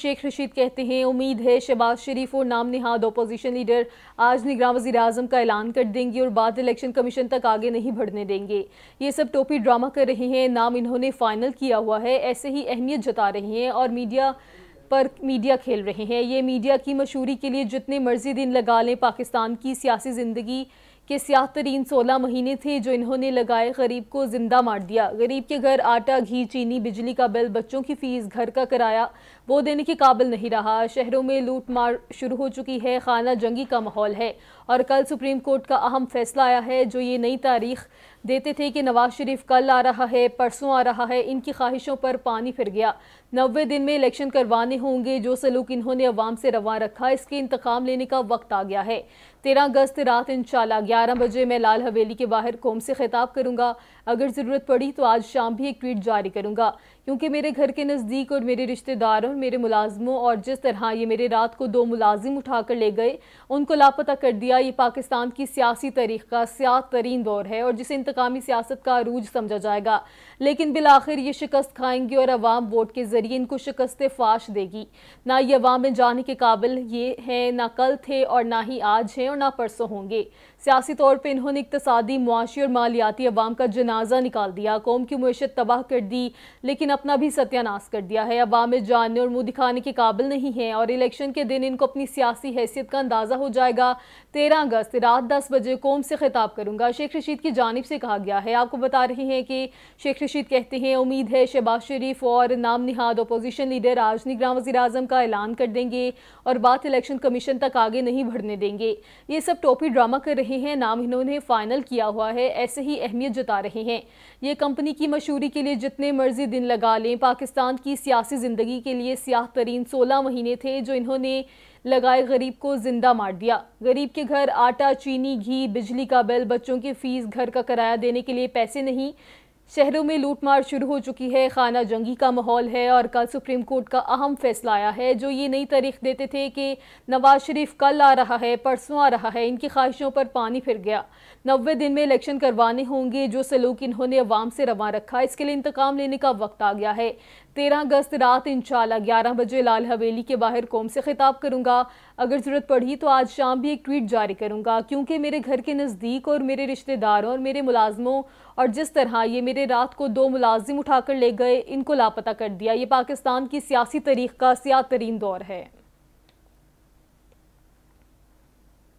शेख रशीद कहते हैं उम्मीद है शहबाज शरीफ और नाम निहाद अपोजिशन लीडर आज निगरान वजी अजम का ऐलान कर देंगे और बाद इलेक्शन कमीशन तक आगे नहीं बढ़ने देंगे ये सब टोपी ड्रामा कर रहे हैं नाम इन्होंने फाइनल किया हुआ है ऐसे ही अहमियत जता रहे हैं और मीडिया पर मीडिया खेल रहे हैं ये मीडिया की मशहूरी के लिए जितने मर्जी दिन लगा लें पाकिस्तान की सियासी ज़िंदगी के सियाह तरीन सोलह महीने थे जो इन्होंने लगाए गरीब को जिंदा मार दिया गरीब के घर आटा घी चीनी बिजली का बिल बच्चों की फीस घर का किराया वो देने के काबिल नहीं रहा शहरों में लूट मार शुरू हो चुकी है खाना जंगी का माहौल है और कल सुप्रीम कोर्ट का अहम फैसला आया है जो ये नई तारीख देते थे कि नवाज शरीफ कल आ रहा है परसों आ रहा है इनकी ख्वाहिशों पर पानी फिर गया नबे दिन में इलेक्शन करवाने होंगे जो सलूक इन्होंने अवाम से रवा रखा इसके इंतकाम लेने का वक्त आ गया है तेरह अगस्त रात इंशाल्लाह ग्यारह बजे मैं लाल हवेली के बाहर कौम से खिताब करूँगा अगर ज़रूरत पड़ी तो आज शाम भी एक ट्वीट जारी करूँगा क्योंकि मेरे घर के नज़दीक और मेरे रिश्तेदारों मेरे मुलाजमों और जिस तरह ये मेरे रात को दो मुलाजिम उठा कर ले गए उनको लापता कर दिया ये पाकिस्तान की सियासी तारीख का सियात तरीन दौर है और जिसे इंतकामी सियासत का अरूज समझा जाएगा लेकिन बिल आखिर ये शिकस्त खाएंगी और अवाम वोट के जरिए इनको शिकस्त फाश देगी ना ये अवाम में जाने के काबिल ये हैं ना कल थे और ना ही आज हैं और ना परसों होंगे सियासी तौर पर इन्होंने इकतदी मुआशी और मालियाती अवाम का जनाजा निकाल दिया कौम की मीशत तबाह कर दी लेकिन अपना भी सत्यानाश कर दिया है अवाम में जानने और मुँह दिखाने के काबिल नहीं है और इलेक्शन के दिन इनको अपनी सियासी हैसियत का अंदाज़ा हो जाएगा तो तेरह अगस्त रात दस बजे कौम से खिताब करूंगा शेख रशीद की जानब से कहा गया है आपको बता रहे हैं कि शेख रशीद कहते हैं उम्मीद है शहबाज शरीफ और नाम नहाद अपोजिशन लीडर आज निगरान वजी अजम का ऐलान कर देंगे और बात इलेक्शन कमीशन तक आगे नहीं बढ़ने देंगे ये सब टोपी ड्रामा कर रहे हैं नाम इन्होंने फाइनल किया हुआ है ऐसे ही अहमियत जता रहे हैं ये कंपनी की मशहूरी के लिए जितने मर्जी दिन लगा लें पाकिस्तान की सियासी ज़िंदगी के लिए सियाह तरीन सोलह महीने थे जो इन्होंने लगाए गरीब को जिंदा मार दिया गरीब के घर आटा चीनी घी बिजली का बिल बच्चों की फीस घर का किराया देने के लिए पैसे नहीं शहरों में लूटमार शुरू हो चुकी है खाना जंगी का माहौल है और कल सुप्रीम कोर्ट का अहम फैसला आया है जो ये नई तारीख देते थे कि नवाज शरीफ कल आ रहा है परसों आ रहा है इनकी ख्वाहिशों पर पानी फिर गया नबे दिन में इलेक्शन करवाने होंगे जो सलूक इन्होंने अवाम से रवा रखा इसके लिए इंतकाम लेने का वक्त आ गया है तेरह अगस्त रात इंशाल्लाह ग्यारह बजे लाल हवेली के बाहर कौम से खिताब करूँगा अगर ज़रूरत पड़ी तो आज शाम भी एक ट्वीट जारी करूँगा क्योंकि मेरे घर के नज़दीक और मेरे रिश्तेदारों और मेरे मुलाजमों और जिस तरह ये मेरे रात को दो मुलाजिम उठाकर ले गए इनको लापता कर दिया ये पाकिस्तान की सियासी तरीक़ का सियाह तरीन दौर है